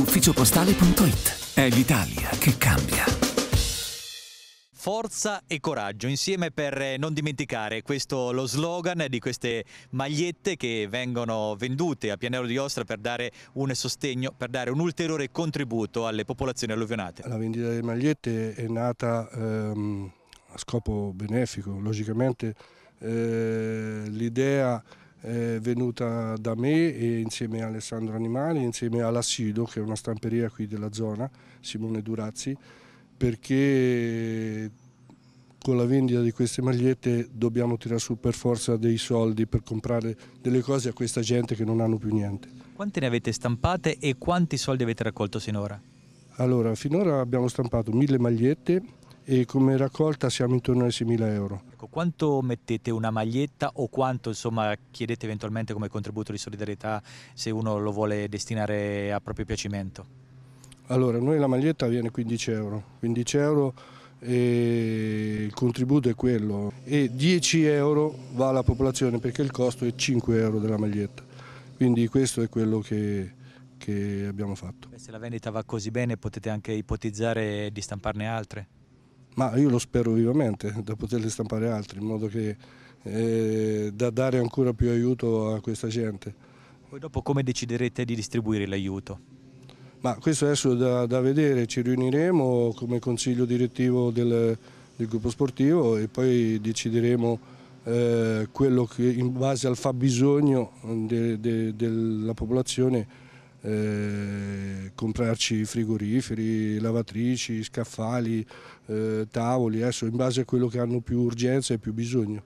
ufficiopostale.it. È l'Italia che cambia forza e coraggio insieme per eh, non dimenticare questo lo slogan di queste magliette che vengono vendute a Pianello di Ostra per dare un sostegno, per dare un ulteriore contributo alle popolazioni alluvionate. La vendita delle magliette è nata ehm, a scopo benefico, logicamente eh, l'idea è venuta da me e insieme a Alessandro Animali, insieme all'Assido, che è una stamperia qui della zona, Simone Durazzi, perché con la vendita di queste magliette dobbiamo tirare su per forza dei soldi per comprare delle cose a questa gente che non hanno più niente. Quante ne avete stampate e quanti soldi avete raccolto sinora? Allora, finora abbiamo stampato mille magliette e come raccolta siamo intorno ai 6.000 euro. Ecco, quanto mettete una maglietta o quanto insomma, chiedete eventualmente come contributo di solidarietà se uno lo vuole destinare a proprio piacimento? Allora, noi la maglietta viene 15 euro, 15 euro e il contributo è quello e 10 euro va alla popolazione perché il costo è 5 euro della maglietta, quindi questo è quello che, che abbiamo fatto. se la vendita va così bene potete anche ipotizzare di stamparne altre? ma io lo spero vivamente, da poterli stampare altri, in modo che eh, da dare ancora più aiuto a questa gente. Poi dopo come deciderete di distribuire l'aiuto? Ma questo adesso da, da vedere, ci riuniremo come consiglio direttivo del, del gruppo sportivo e poi decideremo eh, quello che in base al fabbisogno eh, de, de, della popolazione eh, comprarci frigoriferi, lavatrici, scaffali, eh, tavoli, adesso in base a quello che hanno più urgenza e più bisogno.